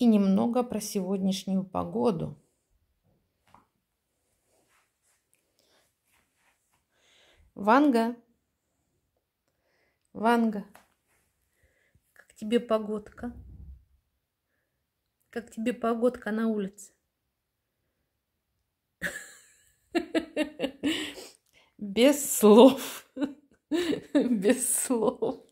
и немного про сегодняшнюю погоду. Ванга, Ванга, как тебе погодка? Как тебе погодка на улице? Без слов. Без слов.